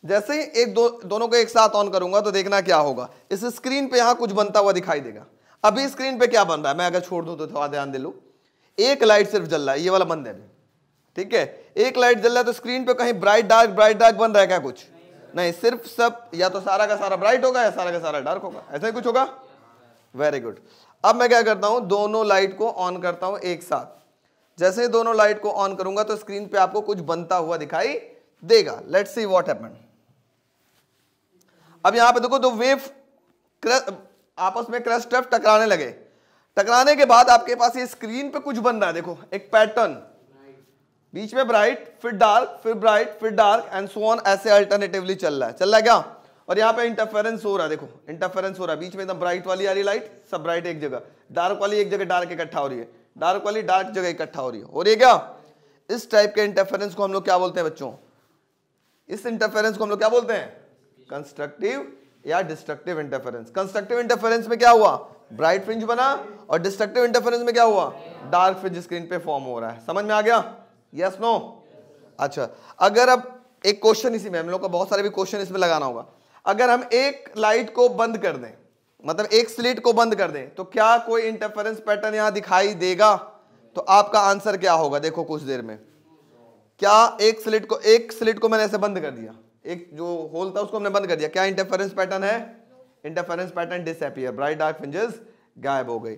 जैसे ही एक दो दोनों को एक साथ ऑन करूंगा तो देखना क्या होगा इस स्क्रीन पे यहां कुछ बनता हुआ दिखाई देगा अभी स्क्रीन पे क्या बन रहा है मैं अगर छोड़ दूं तो थोड़ा ध्यान दे लो एक लाइट सिर्फ जल रहा है ये वाला बंद है ठीक है एक लाइट जल रहा है तो स्क्रीन पे कहीं ब्राइट डार्क ब्राइट डार्क बन रहा है क्या कुछ नहीं सिर्फ सब या तो सारा का सारा ब्राइट होगा या सारा का सारा डार्क होगा ऐसा ही कुछ होगा वेरी गुड अब मैं क्या करता हूं दोनों लाइट को ऑन करता हूं एक साथ जैसे ही दोनों लाइट को ऑन करूंगा तो स्क्रीन पे आपको कुछ बनता हुआ दिखाई देगा लेट्स सी व्हाट हैपन अब यहां पे देखो दो तो वेव आपस में क्रश टकराने लगे टकराने के बाद आपके पास ये स्क्रीन पे कुछ बन रहा है देखो एक पैटर्न बीच में ब्राइट फिर डार्क फिर ब्राइट फिर डार्क एंड सो ऑन ऐसे अल्टरनेटिवली चल रहा है चल रहा है क्या और यहाँ पे इंटरफेरेंस हो रहा है देखो इंटरफेरेंस हो रहा है बीच में एकदम ब्राइट वाली आ रही लाइट सब ब्राइट एक जगह डार्क वाली एक जगह डार्क इकट्ठा हो रही है डार्क वाली डार्क जगह इकट्ठा हो रही है हो रही है क्या इस टाइप के इंटरफेरेंस को हम लोग क्या बोलते हैं बच्चों इस इंटरफेरेंस को हम लोग क्या बोलते हैं कंस्ट्रक्टिव या डिस्ट्रक्टिव इंटरफेरेंस कंस्ट्रक्टिव इंटरफेरेंस में क्या हुआ ब्राइट फ्रिंज बना और डिस्ट्रक्टिव इंटरफेरेंस में क्या हुआ डार्क फ्रिंज स्क्रीन पे फॉर्म हो रहा है समझ में आ गया यस नो अच्छा अगर अब एक क्वेश्चन इसी में हम लोग का बहुत सारे भी क्वेश्चन इसमें लगाना होगा अगर हम एक लाइट को बंद कर दें मतलब एक स्लिट को बंद कर दें तो क्या कोई इंटरफेरेंस पैटर्न यहां दिखाई देगा तो आपका आंसर क्या होगा देखो कुछ देर में क्या एक स्लिट को एक स्लिट को मैंने ऐसे बंद कर दिया एक जो होल था उसको हमने बंद कर दिया क्या इंटरफेरेंस पैटर्न है interference pattern disappear bright dark fringes गायब हो गई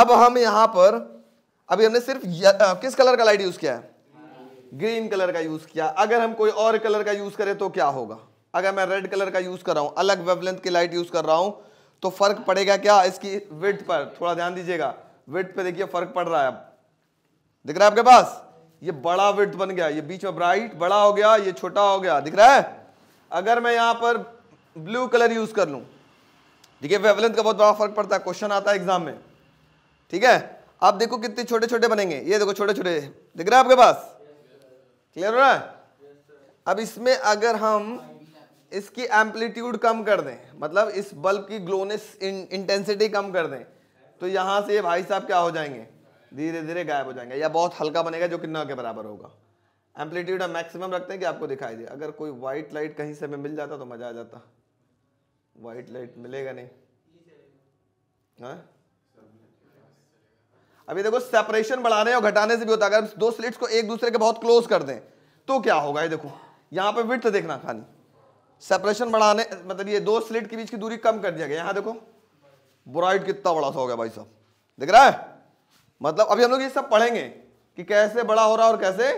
अब हम यहां पर अभी हमने सिर्फ किस कलर का लाइट यूज किया है ग्रीन कलर का यूज़ किया अगर हम कोई और कलर का यूज़ करें तो क्या होगा अगर मैं रेड कलर का यूज़ कर रहा हूं अलग वेवलेंथ की लाइट यूज़ कर रहा हूँ तो फ़र्क पड़ेगा क्या इसकी विथ पर थोड़ा ध्यान दीजिएगा विथ पे देखिए फ़र्क पड़ रहा है अब दिख रहा है आपके पास ये बड़ा विथ बन गया ये बीच में ब्राइट बड़ा हो गया ये छोटा हो गया दिख रहा है अगर मैं यहां पर ब्लू कलर यूज़ कर लू देखिए वेवलेंथ का बहुत बड़ा फर्क पड़ता है क्वेश्चन आता है एग्जाम में ठीक है आप देखो कितने छोटे छोटे बनेंगे ये देखो छोटे छोटे दिख रहा है आपके पास क्लियर हो रहा है अब इसमें अगर हम इसकी एम्पलीट्यूड कम कर दें मतलब इस बल्ब की ग्लोनेस इंटेंसिटी कम कर दें तो यहाँ से ये भाई साहब क्या हो जाएंगे धीरे धीरे गायब हो जाएंगे या बहुत हल्का बनेगा जो कि न के बराबर होगा एम्पलीट्यूड हम मैक्सिमम रखते हैं कि आपको दिखाई दे अगर कोई वाइट लाइट कहीं से हमें मिल जाता तो मज़ा आ जाता वाइट लाइट मिलेगा नहीं हाँ? अभी देखो सेपरेशन बढ़ाने और घटाने से भी होता है अगर दो स्लिट्स को एक दूसरे के बहुत क्लोज कर दें तो क्या होगा ये देखो यहाँ पे विथ देखना खाली सेपरेशन बढ़ाने मतलब ये दो स्लिट के बीच की दूरी कम कर दिया गया यहाँ देखो ब्रॉइड कितना बड़ा सा हो गया भाई साहब देख रहा है मतलब अभी हम लोग ये सब पढ़ेंगे कि कैसे बड़ा हो रहा है और कैसे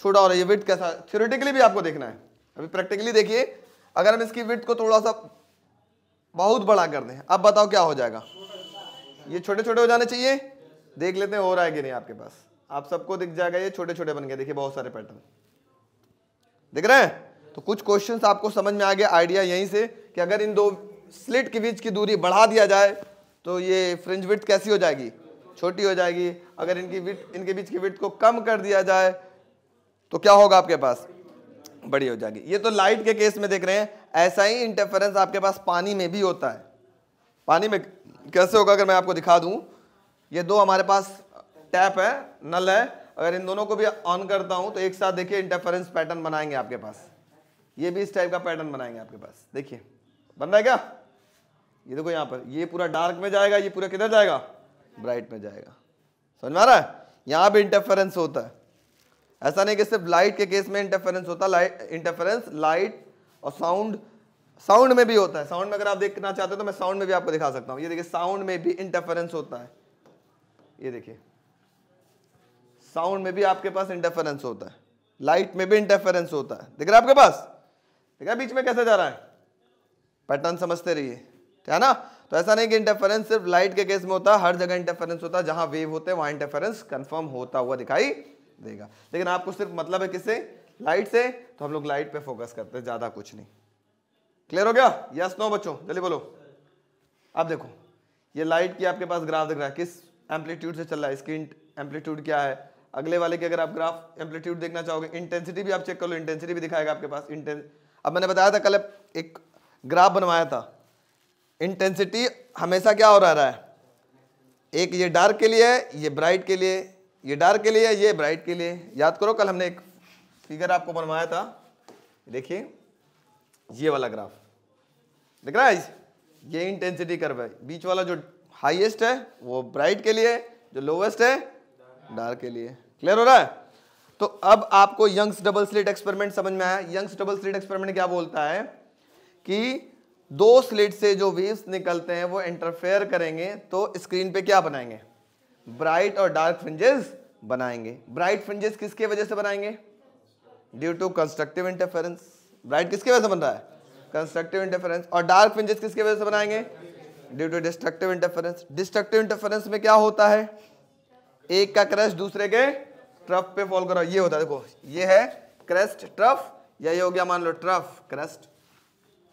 छोटा हो रहा है ये विथ कैसा थ्योरेटिकली भी आपको देखना है अभी प्रैक्टिकली देखिए अगर हम इसकी विथ को थोड़ा सा बहुत बड़ा कर दें अब बताओ क्या हो जाएगा ये छोटे छोटे हो जाने चाहिए देख लेते हैं और आएगी नहीं आपके पास आप सबको दिख जाएगा ये छोटे छोटे बन गए देखिए बहुत सारे पैटर्न दिख रहे हैं तो कुछ क्वेश्चंस आपको समझ में आ गया आइडिया यहीं से कि अगर इन दो स्लिट के बीच की दूरी बढ़ा दिया जाए तो ये फ्रिंज विथ कैसी हो जाएगी छोटी हो जाएगी अगर इनकी विथ इनके बीच की विथ को कम कर दिया जाए तो क्या होगा आपके पास बड़ी हो जाएगी ये तो लाइट के केस में देख रहे हैं ऐसा ही इंटरफेरेंस आपके पास पानी में भी होता है पानी में कैसे होगा अगर मैं आपको दिखा दूं ये दो हमारे पास टैप है नल है अगर इन दोनों को भी ऑन करता हूँ तो एक साथ देखिए इंटरफेरेंस पैटर्न बनाएंगे आपके पास ये भी इस टाइप का पैटर्न बनाएंगे आपके पास देखिए बन रहा है क्या ये देखो यहाँ पर ये पूरा डार्क में जाएगा ये पूरा किधर जाएगा ब्राइट में जाएगा समझ में आ रहा है यहाँ भी इंटरफेरेंस होता है ऐसा नहीं कि सिर्फ लाइट के केस में इंटरफेरेंस होता है लाइट इंटरफेरेंस लाइट और साउंड साउंड में भी होता है साउंड में अगर आप देखना चाहते हो तो मैं साउंड में भी आपको दिखा सकता हूँ ये देखिए साउंड में भी इंटरफेरेंस होता है ये देखिए साउंड में भी आपके पास इंटरफेरेंस होता है लाइट में भी इंटरफेरेंस होता है दिख रहा है आपके पास देख रहे है बीच में कैसे जा रहा है पैटर्न समझते रहिए है ना तो ऐसा नहीं कि इंटरफेरेंस सिर्फ लाइट के केस में होता है हर जगह इंटरफेरेंस होता है जहां वेव होते हैं वहां इंटरफेरेंस कंफर्म होता हुआ दिखाई देगा लेकिन आपको सिर्फ मतलब है किससे लाइट से तो हम लोग लाइट पे फोकस करते हैं ज्यादा कुछ नहीं क्लियर हो गया यस नो बच्चों जल्दी बोलो अब देखो ये लाइट की आपके पास ग्राफ दिख रहा है किस एम्पलीट्यूड से चल रहा है इसकी एम्पलीट्यूड क्या है अगले वाले की अगर आप ग्राफ एम्पलीट्यूड देखना चाहोगे इंटेंसिटी भी आप चेक कर लो इंटेंसिटी भी दिखाएगा आपके पास इंटेंस अब मैंने बताया था कल एक ग्राफ बनवाया था इंटेंसिटी हमेशा क्या हो रहा रहा है एक ये डार्क के लिए है ये ब्राइट के लिए ये डार्क के लिए ये ब्राइट के लिए याद करो कल हमने एक फिगर आपको बनवाया था देखिए ये वाला ग्राफ देख रहा है ये इंटेंसिटी कर्व है बीच वाला जो हाईएस्ट है वो ब्राइट के लिए जो लोवेस्ट है डार्क के लिए क्लियर हो रहा है तो अब आपको यंग्स डबल स्लिट एक्सपेरिमेंट समझ में आया यंग्स डबल स्लिट एक्सपेरिमेंट क्या बोलता है कि दो स्लिट से जो वेव्स निकलते हैं वो इंटरफेयर करेंगे तो स्क्रीन पे क्या बनाएंगे ब्राइट और डार्क फ्रिंजेस बनाएंगे ब्राइट फ्रिंजेस किसके वजह से बनाएंगे due to constructive interference bright किसके वजह से बन रहा है कंस्ट्रक्टिव इंटरफेरेंस और डार्क फ्रिंजेस किसके वजह से बनाएंगे due to destructive interference destructive interference में क्या होता है एक का क्रश दूसरे के ट्रफ पे फॉल करो ये होता है देखो ये है क्रस्ट ट्रफ या ये हो गया मान लो ट्रफ क्रस्ट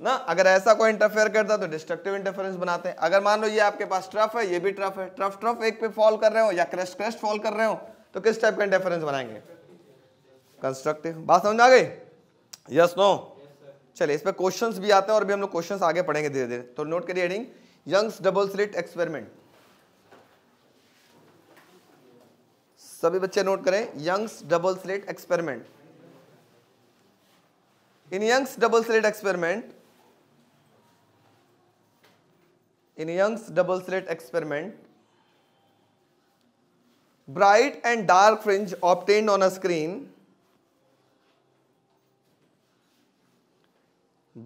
ना अगर ऐसा कोई इंटरफेयर करता तो डिस्ट्रक्टिव इंटरफेरेंस बनाते हैं अगर मान लो ये आपके पास ट्रफ है ये भी ट्रफ है ट्रफ ट्रफ एक पे फॉल कर रहे हो या क्रस्ट क्रस्ट फॉल कर रहे हो तो किस टाइप का इंटरफेरेंस बनाएंगे कंस्ट्रक्टिव बात समझ आ गई यस नो चलिए इस पर क्वेश्चन भी आते हैं और भी हम लोग क्वेश्चन आगे पढ़ेंगे धीरे धीरे तो नोट करिए reading Young's double slit experiment सभी बच्चे नोट करें Young's double slit experiment in Young's double slit experiment in Young's double slit experiment bright and dark fringe obtained on a screen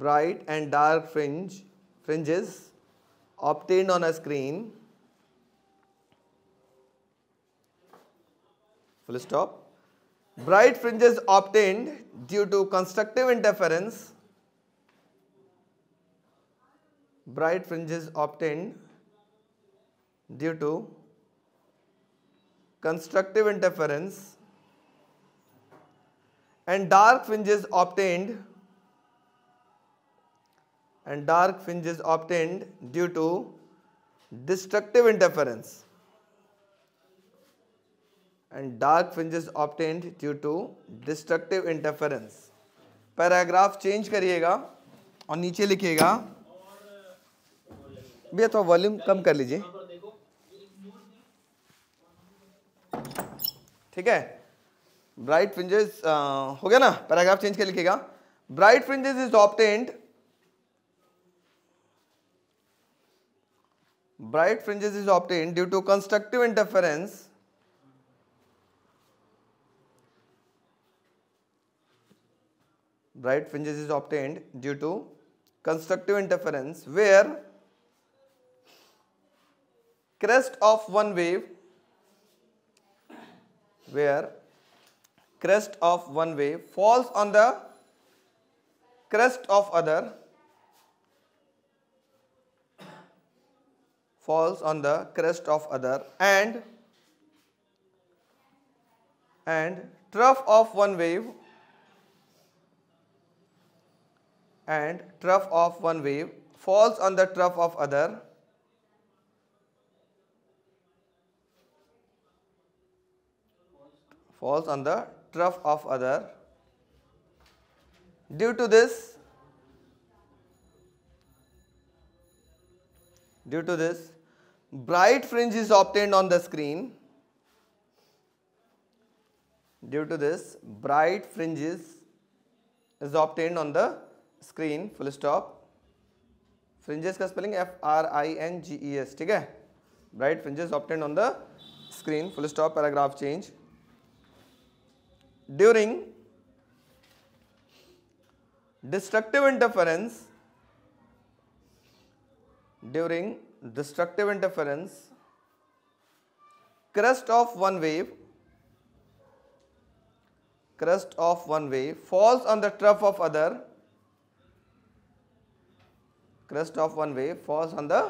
bright and dark fringe fringes obtained on a screen full stop bright fringes obtained due to constructive interference bright fringes obtained due to constructive interference and dark fringes obtained and dark fringes obtained due to destructive interference and dark fringes obtained due to destructive interference paragraph change करिएगा और नीचे लिखिएगा भैया थोड़ा volume कम कर लीजिए ठीक है ब्राइट फ्रिंजेस हो गया ना पैराग्राफ चेंज कर लिखिएगा bright fringes is obtained bright fringes is obtained due to constructive interference bright fringes is obtained due to constructive interference where crest of one wave where crest of one wave falls on the crest of other falls on the crest of other and and trough of one wave and trough of one wave falls on the trough of other falls on the trough of other due to this due to this bright fringes is obtained on the screen due to this bright fringes is obtained on the screen full stop fringes ka spelling f r i n g e s theek hai bright fringes obtained on the screen full stop paragraph change during destructive interference during destructive interference crest of one wave crest of one wave falls on the trough of other crest of one wave falls on the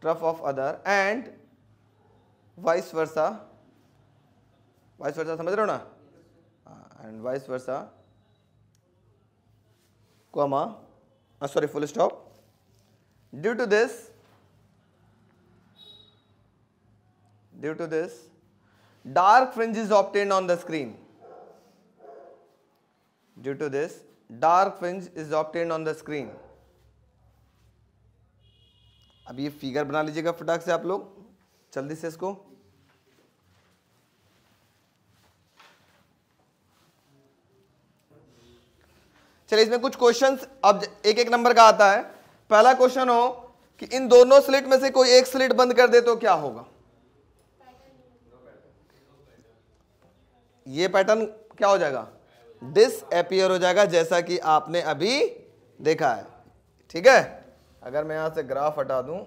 trough of other and vice versa vice versa समझ रहे हो ना and vice versa comma uh, sorry full stop due to this due to this dark fringe is obtained on the screen due to this dark fringe is obtained on the screen अब ये figure बना लीजिएगा फटाक से आप लोग जल्दी से इसको चलिए इसमें कुछ क्वेश्चंस अब एक एक नंबर का आता है पहला क्वेश्चन हो कि इन दोनों स्लिट में से कोई एक स्लिट बंद कर दे तो क्या होगा ये पैटर्न क्या हो जाएगा डिसअपियर हो जाएगा जैसा कि आपने अभी देखा है ठीक है अगर मैं यहाँ से ग्राफ हटा दूँ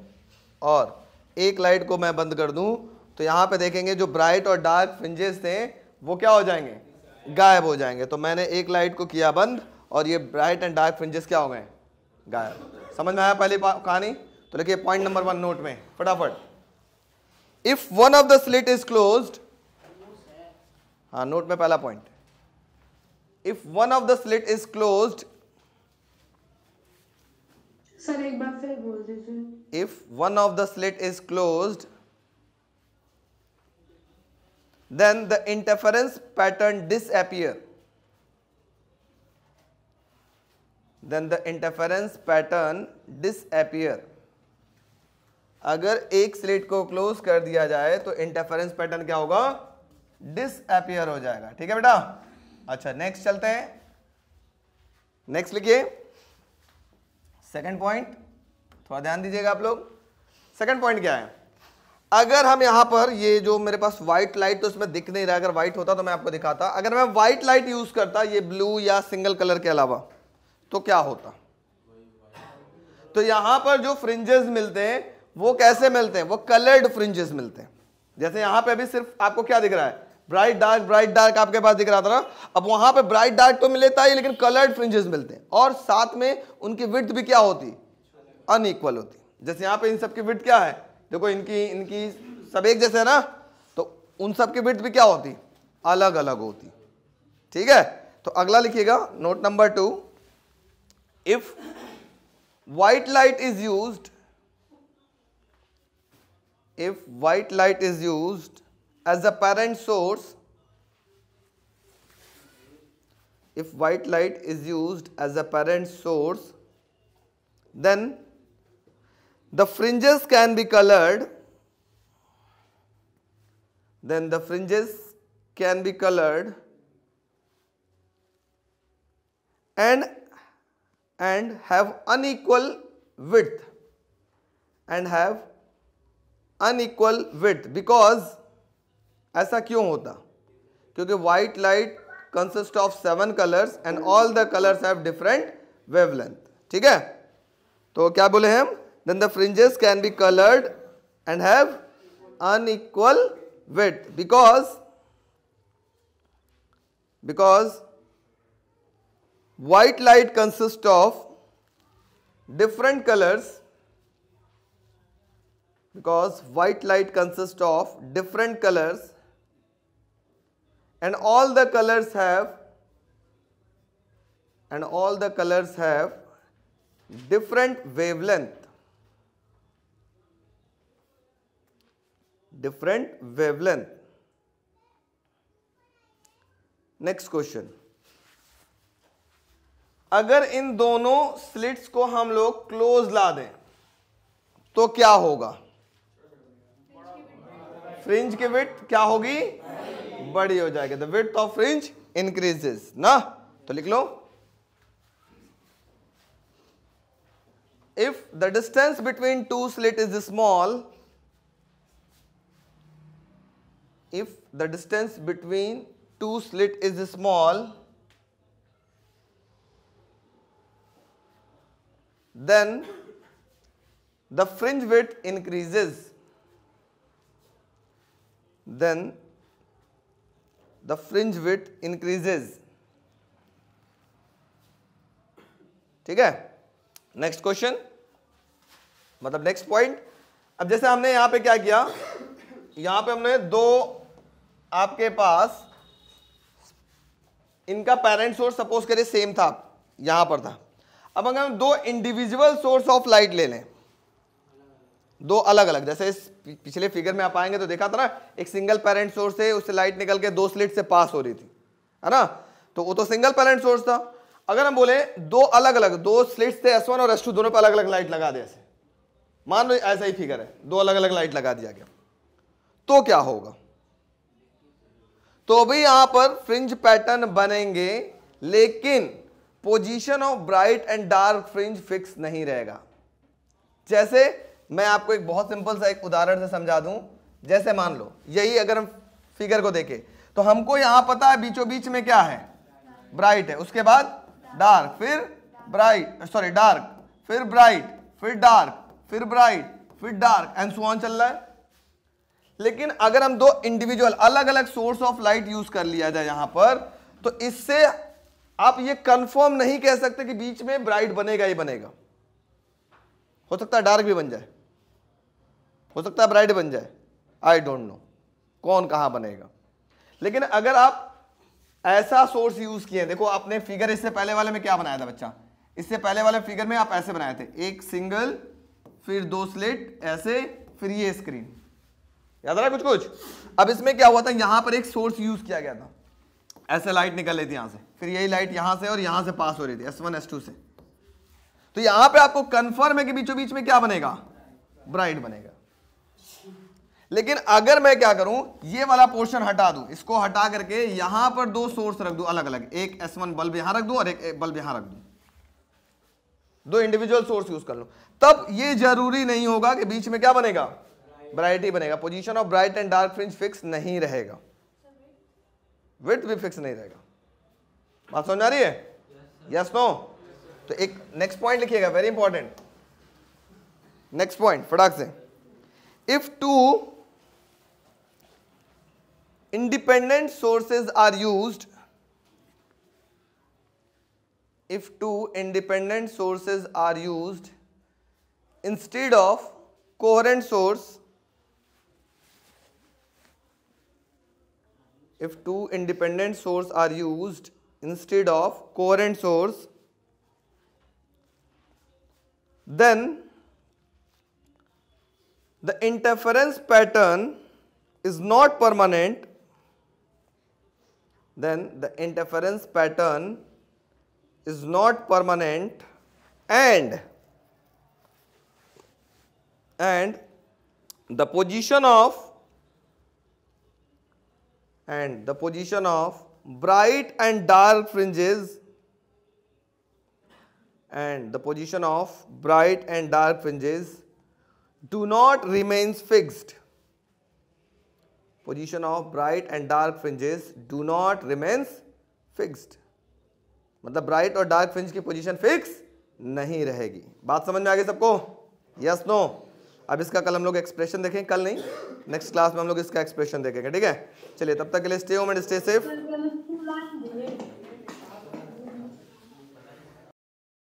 और एक लाइट को मैं बंद कर दूँ तो यहाँ पे देखेंगे जो ब्राइट और डार्क फ्रिंजेस थे वो क्या हो जाएंगे गायब हो जाएंगे तो मैंने एक लाइट को किया बंद और ये ब्राइट एंड डार्क फ्रिंजेस क्या हो गए गायब समझ में आया पहली कहानी तो लिखिए पॉइंट नंबर वन नोट में फटाफट if one of the slit is closed हाँ नोट में पहला point if one of the slit is close sir एक बार फिर बोल दीजिए if one of the slit is the then pattern disappear then the the pattern disappear अगर एक स्लेट को क्लोज कर दिया जाए तो इंटरफेरेंस पैटर्न क्या होगा डिसअपियर हो जाएगा ठीक है बेटा अच्छा नेक्स्ट चलते हैं नेक्स्ट लिखिए सेकंड पॉइंट थोड़ा ध्यान दीजिएगा आप लोग सेकंड पॉइंट क्या है अगर हम यहां पर ये जो मेरे पास व्हाइट लाइट तो इसमें दिख नहीं रहा अगर व्हाइट होता तो मैं आपको दिखाता अगर मैं व्हाइट लाइट यूज करता ये ब्लू या सिंगल कलर के अलावा तो क्या होता तो यहां पर जो फ्रिंजेस मिलते हैं वो कैसे मिलते हैं वो कलर्ड फ्रिंजेस मिलते हैं जैसे यहां पे अभी सिर्फ आपको क्या दिख रहा है ब्राइट डार्क ब्राइट डार्क आपके पास दिख रहा था ना अब वहां पे ब्राइट डार्क तो मिलता ही लेकिन कलर्ड फ्रिंजेस मिलते हैं और साथ में उनकी विथ भी क्या होती अनइक्वल होती जैसे यहाँ पे इन सब की विथ क्या है देखो इनकी इनकी सब एक जैसे है ना तो उन सब की विथ भी क्या होती अलग अलग होती ठीक है तो अगला लिखिएगा note number two if white light is used if white light is used as the parent source if white light is used as a parent source then the fringes can be colored then the fringes can be colored and and have unequal width and have unequal width because ऐसा क्यों होता क्योंकि white light consist of seven colours and all the colours have different wavelength ठीक है तो क्या बोले हम then the fringes can be coloured and have unequal width because because white light consist of different colours because white light consist of different colours and all the colors have and all the colors have different wavelength different wavelength next question अगर इन दोनों slits को हम लोग close ला दें तो क्या होगा fringe की विट क्या होगी बड़ी हो जाएगी the width of fringe increases ना तो लिख लो if the distance between two slit is small if the distance between two slit is small then the fringe width increases then the fringe width increases ठीक है next question मतलब next point अब जैसे हमने यहां पे क्या किया यहां पे हमने दो आपके पास इनका पेरेंट सोर्स सपोज करिए सेम था यहां पर था अब अगर हम दो इंडिविजुअल सोर्स ऑफ लाइट ले लें दो अलग अलग जैसे इस पिछले फिगर में आप आएंगे तो देखा था ना एक सिंगल पेरेंट सोर्स से उससे लाइट निकल के दो स्लिट से पास हो रही थी है ना तो वो तो सिंगल पेरेंट सोर्स था अगर हम बोले दो अलग अलग दो स्लिट से एस और एस दोनों पर अलग अलग लाइट लगा ऐसे मान लो ऐसा ही फिगर है दो अलग अलग लाइट लगा दिया गया तो क्या होगा तो अभी यहां पर फ्रिंज पैटर्न बनेंगे लेकिन position of bright and dark fringe fix नहीं रहेगा जैसे मैं आपको एक बहुत सिंपल सा एक उदाहरण से समझा दूं जैसे मान लो यही अगर हम फिगर को देखें तो हमको यहां पता है बीचों बीच में क्या है ब्राइट है उसके बाद डार्क फिर ब्राइट सॉरी डार्क फिर ब्राइट फिर डार्क फिर ब्राइट फिर डार्क एंड सुन चल रहा है लेकिन अगर हम दो इंडिविजुअल अलग अलग सोर्स ऑफ लाइट यूज कर लिया जाए यहां पर तो इससे आप ये कंफर्म नहीं कह सकते कि बीच में ब्राइट बनेगा ही बनेगा हो सकता है डार्क भी बन जाए हो सकता है ब्राइड बन जाए आई डोंट नो कौन कहाँ बनेगा लेकिन अगर आप ऐसा सोर्स यूज किए देखो आपने फिगर इससे पहले वाले में क्या बनाया था बच्चा इससे पहले वाले फिगर में आप ऐसे बनाए थे एक सिंगल फिर दो स्लेट ऐसे फिर ये स्क्रीन याद रहा कुछ कुछ अब इसमें क्या हुआ था यहां पर एक सोर्स यूज किया गया था ऐसे लाइट निकल रही थी यहां से फिर यही लाइट यहां से और यहां से पास हो रही थी एस वन एस टू से तो यहां पर आपको कंफर्म है कि बीचों बीच में क्या बनेगा ब्राइट बनेगा लेकिन अगर मैं क्या करूं ये वाला पोर्शन हटा दूं इसको हटा करके यहां पर दो सोर्स रख दूं अलग अलग एक एस वन बल्ब यहां रख दूं और एक बल्ब यहां रख दूं दो इंडिविजुअल सोर्स यूज कर लूं तब ये जरूरी नहीं होगा कि बीच में क्या बनेगा ब्राइटी बनेगा position of bright and dark fringe fix नहीं रहेगा विथ भी फिक्स नहीं रहेगा बात समझ आ रही है यस नो तो एक नेक्स्ट पॉइंट लिखिएगा वेरी इंपॉर्टेंट नेक्स्ट पॉइंट फटाक से if two independent sources are used if two independent sources are used instead of coherent source if two independent source are used instead of coherent source then the interference pattern is not permanent then the interference pattern is not permanent and and the position of and the position of bright and dark fringes and the position of bright and dark fringes do not remains fixed position of bright and dark fringes do not remains fixed मतलब ब्राइट और डार्क फ्रिंज की position fix नहीं रहेगी बात समझ में आ गई सबको यस नो अब इसका कल हम लोग एक्सप्रेशन देखें कल नहीं नेक्स्ट क्लास में हम लोग इसका एक्सप्रेशन देखेंगे ठीक है चलिए तब तक के लिए stay home and stay safe